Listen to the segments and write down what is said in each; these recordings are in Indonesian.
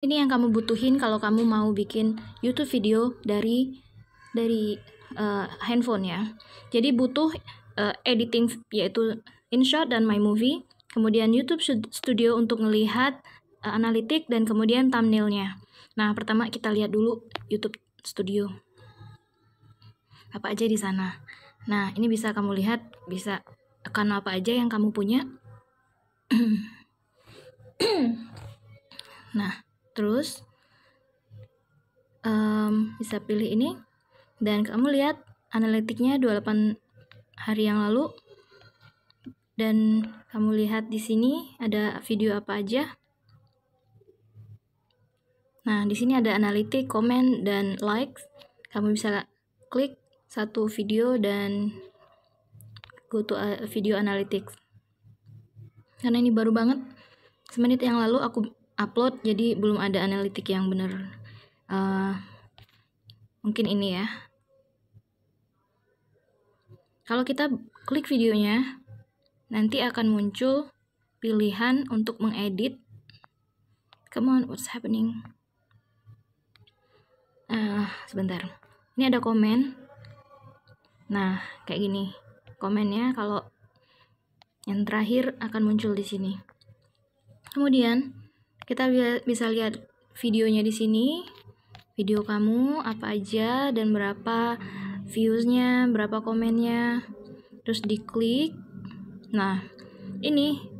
Ini yang kamu butuhin kalau kamu mau bikin YouTube video dari dari uh, handphone ya. Jadi butuh uh, editing yaitu InShot dan My Movie, kemudian YouTube Studio untuk melihat uh, eh, analitik dan kemudian thumbnailnya. Nah, pertama kita lihat dulu YouTube Studio. Apa aja di sana? Nah, ini bisa kamu lihat, bisa tekan apa aja yang kamu punya. nah, terus um, bisa pilih ini dan kamu lihat analitiknya 28 hari yang lalu dan kamu lihat di sini ada video apa aja nah di sini ada analitik komen dan likes kamu bisa klik satu video dan go to eh, video analytics karena ini baru banget semenit yang lalu aku upload jadi belum ada analitik yang benar uh, mungkin ini ya kalau kita klik videonya nanti akan muncul pilihan untuk mengedit come on what's happening uh, sebentar ini ada komen nah kayak gini komennya kalau yang terakhir akan muncul di sini kemudian kita bisa lihat videonya di sini. Video kamu apa aja dan berapa viewsnya, berapa komennya. Terus diklik. Nah, ini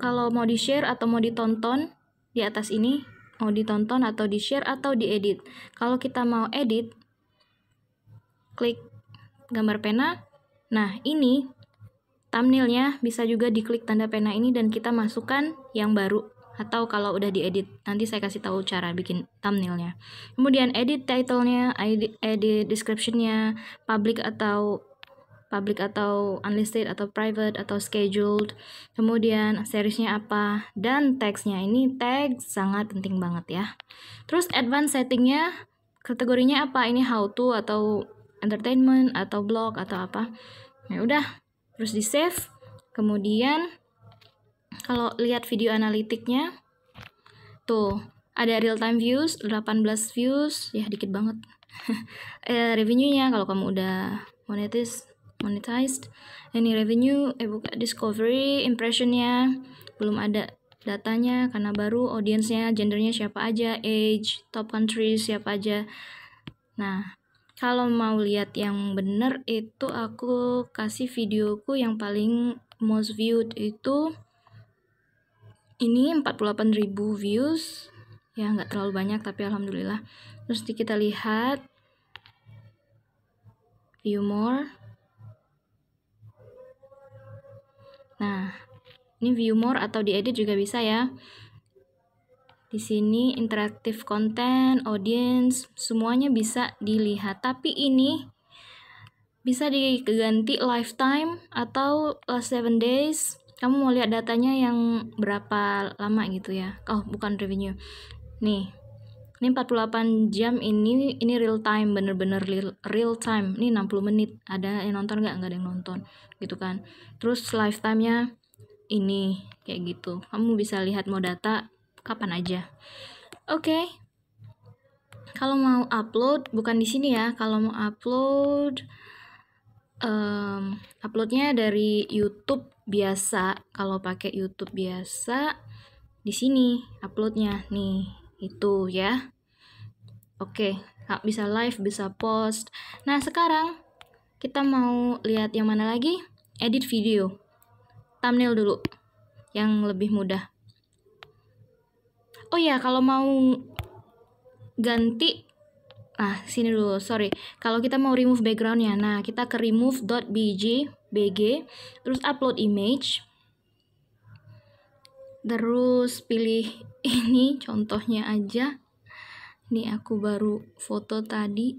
kalau mau di-share atau mau ditonton di atas ini, mau ditonton atau di-share atau diedit. Kalau kita mau edit, klik gambar pena. Nah, ini thumbnailnya bisa juga diklik tanda pena ini dan kita masukkan yang baru atau kalau udah diedit nanti saya kasih tahu cara bikin thumbnailnya kemudian edit titlenya edit, edit descriptionnya public atau public atau unlisted atau private atau scheduled kemudian seriesnya apa dan teksnya ini tag sangat penting banget ya terus advance settingnya kategorinya apa ini how to atau entertainment atau blog atau apa ya udah terus di save kemudian kalau lihat video analitiknya tuh ada real time views 18 views ya dikit banget eh, revenue-nya kalau kamu udah monetis monetized ini revenue eh buka discovery impressionnya belum ada datanya karena baru audiensnya gendernya siapa aja age top countries siapa aja nah kalau mau lihat yang bener itu aku kasih videoku yang paling most viewed itu ini 48.000 views ya nggak terlalu banyak tapi alhamdulillah terus kita lihat view more nah ini view more atau diedit juga bisa ya di sini interaktif konten audience semuanya bisa dilihat tapi ini bisa diganti lifetime atau last 7 days kamu mau lihat datanya yang berapa lama gitu ya oh bukan revenue nih ini 48 jam ini ini real time bener-bener real, real time ini 60 menit ada yang nonton nggak nggak ada yang nonton gitu kan terus lifetime nya ini kayak gitu kamu bisa lihat mau data kapan aja oke okay. kalau mau upload bukan di sini ya kalau mau upload um, uploadnya dari YouTube biasa kalau pakai YouTube biasa di sini uploadnya nih itu ya oke bisa live bisa post nah sekarang kita mau lihat yang mana lagi edit video thumbnail dulu yang lebih mudah oh ya kalau mau ganti Nah, sini dulu, sorry. Kalau kita mau remove backgroundnya, nah kita ke remove.bg, bg, terus upload image, terus pilih ini contohnya aja. Ini aku baru foto tadi.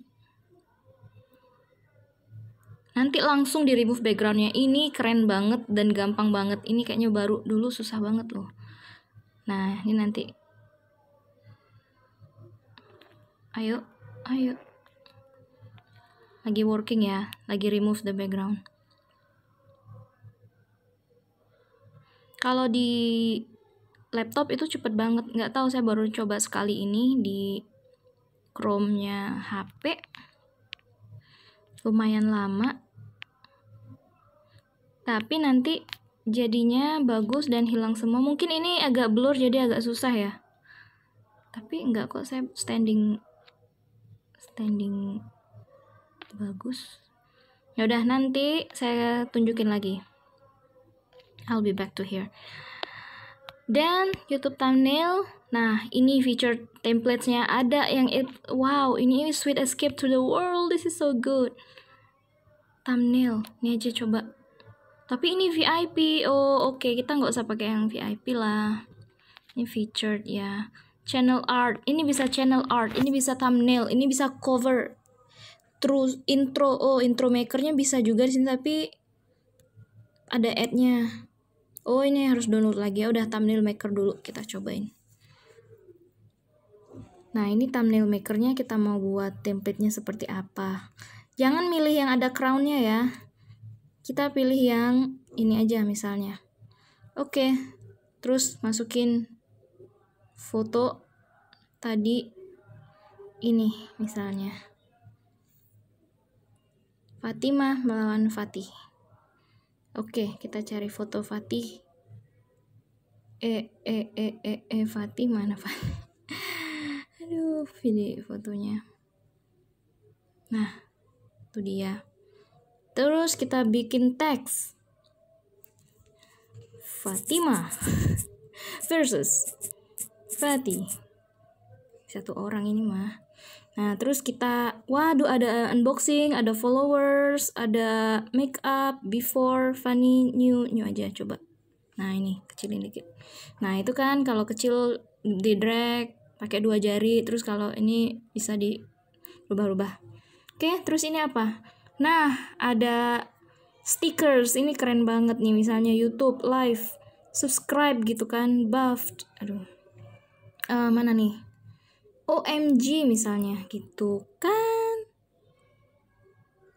Nanti langsung di remove backgroundnya. Ini keren banget dan gampang banget. Ini kayaknya baru dulu susah banget loh. Nah, ini nanti. Ayo, ayo lagi working ya lagi remove the background kalau di laptop itu cepet banget nggak tahu saya baru coba sekali ini di Chrome-nya HP lumayan lama tapi nanti jadinya bagus dan hilang semua mungkin ini agak blur jadi agak susah ya tapi nggak kok saya standing standing bagus ya udah nanti saya tunjukin lagi I'll be back to here dan YouTube thumbnail nah ini feature templatesnya ada yang it wow ini sweet escape to the world this is so good thumbnail ini aja coba tapi ini VIP oh oke okay. kita nggak usah pakai yang VIP lah ini featured ya channel art ini bisa channel art ini bisa thumbnail ini bisa cover terus intro oh intro makernya bisa juga di sini tapi ada ad-nya oh ini harus download lagi ya udah thumbnail maker dulu kita cobain nah ini thumbnail makernya kita mau buat template-nya seperti apa jangan milih yang ada crown-nya ya kita pilih yang ini aja misalnya oke terus masukin foto tadi ini misalnya. Fatimah melawan Fatih. Oke, kita cari foto Fatih. Eh, eh, eh, eh, eh, Fatih mana Fatih? Aduh, video fotonya. Nah, itu dia. Terus kita bikin teks. Fatima versus Fati satu orang ini mah nah terus kita waduh ada unboxing ada followers ada make up before funny new new aja coba nah ini kecilin dikit nah itu kan kalau kecil di drag pakai dua jari terus kalau ini bisa di rubah-rubah oke terus ini apa nah ada stickers ini keren banget nih misalnya YouTube live subscribe gitu kan buff, aduh uh, mana nih OMG misalnya gitu kan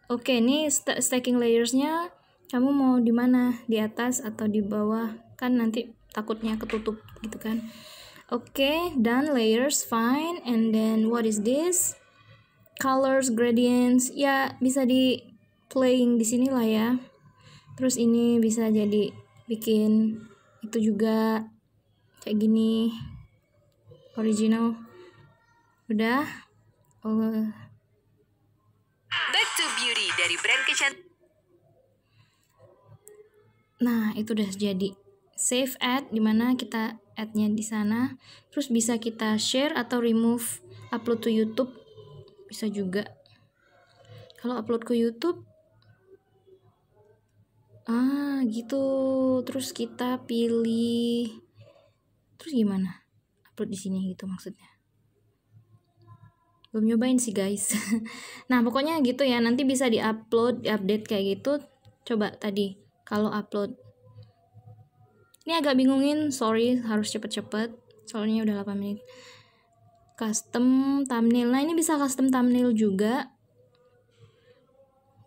oke ini st stacking layersnya kamu mau di mana di atas atau di bawah kan nanti takutnya ketutup gitu kan oke dan layers fine and then what is this colors gradients ya bisa di playing di sini lah ya terus ini bisa jadi bikin itu juga kayak gini original udah oh. back to beauty dari brand kecantikan nah itu udah jadi save ad dimana kita adnya di sana terus bisa kita share atau remove upload to YouTube bisa juga kalau upload ke YouTube ah gitu terus kita pilih terus gimana upload di sini gitu maksudnya belum nyobain sih guys nah pokoknya gitu ya nanti bisa di diupload update kayak gitu coba tadi kalau upload ini agak bingungin sorry harus cepet-cepet soalnya udah 8 menit custom thumbnail nah ini bisa custom thumbnail juga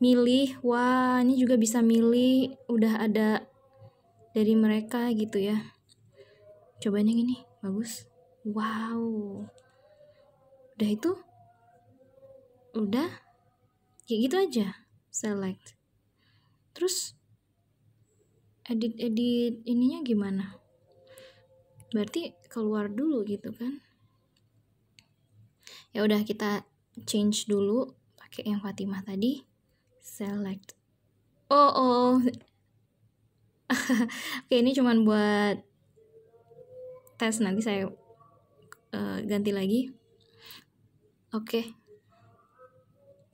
milih wah ini juga bisa milih udah ada dari mereka gitu ya cobain yang ini bagus wow udah itu udah kayak gitu aja select terus edit edit ininya gimana berarti keluar dulu gitu kan ya udah kita change dulu pakai yang Fatimah tadi select oh oh oke ini cuman buat tes nanti saya uh, ganti lagi oke okay.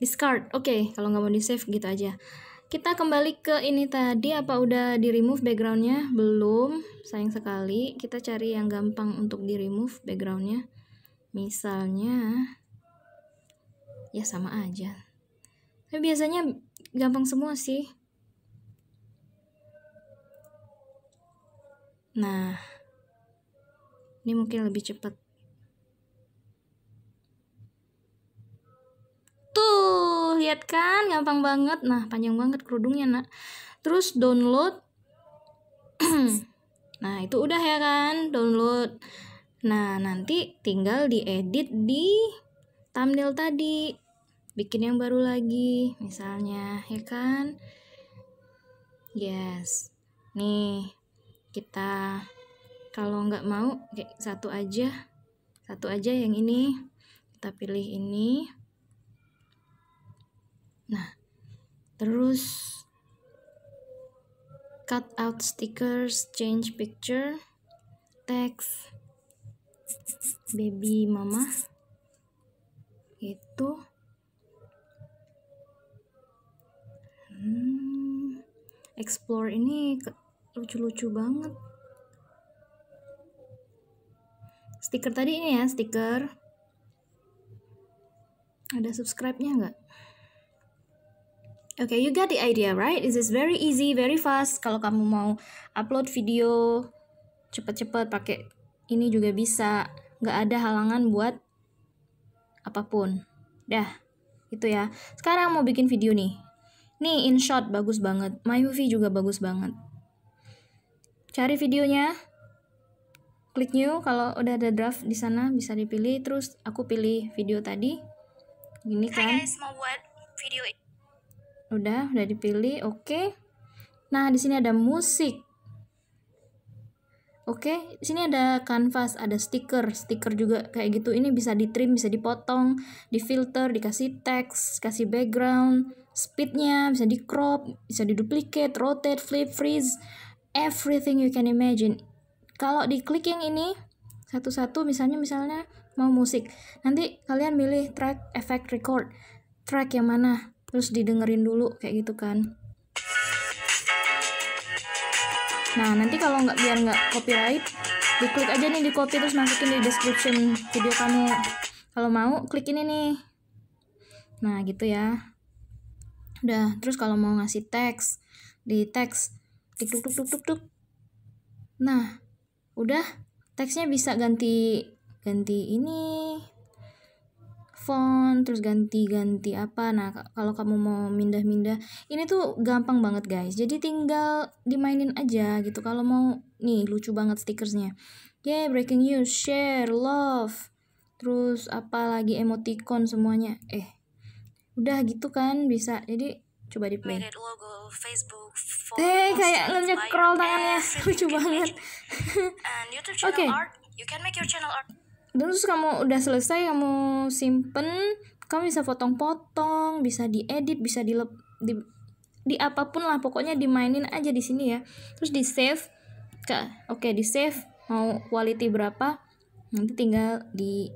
discard oke okay, kalau nggak mau di save gitu aja kita kembali ke ini tadi apa udah di remove backgroundnya belum sayang sekali kita cari yang gampang untuk di remove backgroundnya misalnya ya sama aja tapi biasanya gampang semua sih nah ini mungkin lebih cepat Tuh, lihat kan gampang banget. Nah, panjang banget kerudungnya, Nak. Terus download. nah, itu udah ya kan, download. Nah, nanti tinggal diedit di thumbnail tadi. Bikin yang baru lagi, misalnya, ya kan? Yes. Nih, kita kalau nggak mau satu aja satu aja yang ini kita pilih ini terus cut out stickers, change picture, text, baby mama, itu, hmm, explore ini lucu-lucu banget. Stiker tadi ini ya, stiker. Ada subscribe-nya nggak? Okay, you got the idea, right? This is very easy, very fast. Kalau kamu mau upload video cepat-cepat pakai ini juga bisa. Gak ada halangan buat apapun. Dah, itu ya. Sekarang mau bikin video nih. Nih, InShot bagus banget. My movie juga bagus banget. Cari videonya. Klik new kalau udah ada draft di sana bisa dipilih. Terus aku pilih video tadi. Ini kan. Hai guys, mau buat video ini. Udah, udah dipilih. Oke. Okay. Nah, di sini ada musik. Oke, okay. di sini ada kanvas, ada stiker, stiker juga kayak gitu. Ini bisa di trim bisa dipotong, di filter dikasih teks, kasih background, speednya bisa di crop, bisa diduplicate, rotate, flip, freeze, everything you can imagine. Kalau diklik yang ini satu-satu, misalnya misalnya mau musik, nanti kalian milih track, effect record, track yang mana, terus didengerin dulu kayak gitu kan nah nanti kalau nggak biar nggak copyright diklik aja nih di copy terus masukin di description video kamu kalau mau klik ini nih nah gitu ya udah terus kalau mau ngasih teks di teks tik tuk tuk tuk tuk nah udah teksnya bisa ganti ganti ini font terus ganti-ganti apa nah kalau kamu mau mindah-mindah ini tuh gampang banget guys jadi tinggal dimainin aja gitu kalau mau nih lucu banget stikersnya yeah breaking news share love terus apa lagi emoticon semuanya eh udah gitu kan bisa jadi coba di play eh kayak ngejek scroll tangannya lucu banget oke okay terus kamu udah selesai kamu simpen kamu bisa potong-potong bisa diedit bisa dilep, di di apapun lah pokoknya dimainin aja di sini ya terus di save ke oke okay, di save mau quality berapa nanti tinggal di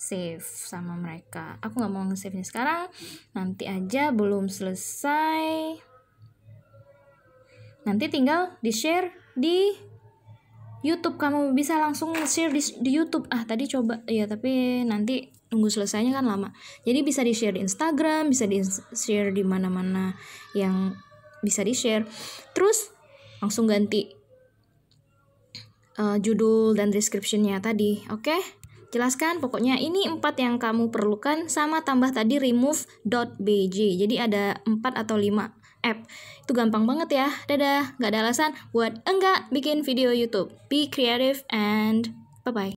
save sama mereka aku nggak mau nge-save nya sekarang nanti aja belum selesai nanti tinggal di share di YouTube kamu bisa langsung share di, di YouTube ah tadi coba ya tapi nanti nunggu selesainya kan lama jadi bisa di share di Instagram bisa di share di mana-mana yang bisa di share terus langsung ganti uh, judul dan descriptionnya tadi oke okay? jelaskan pokoknya ini empat yang kamu perlukan sama tambah tadi remove.bg jadi ada empat atau lima app. Itu gampang banget ya. Dadah, gak ada alasan buat enggak bikin video YouTube. Be creative and bye-bye.